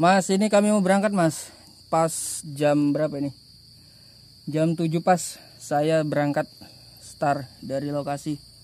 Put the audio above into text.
Mas ini kami mau berangkat mas Pas jam berapa ini Jam 7 pas Saya berangkat start dari lokasi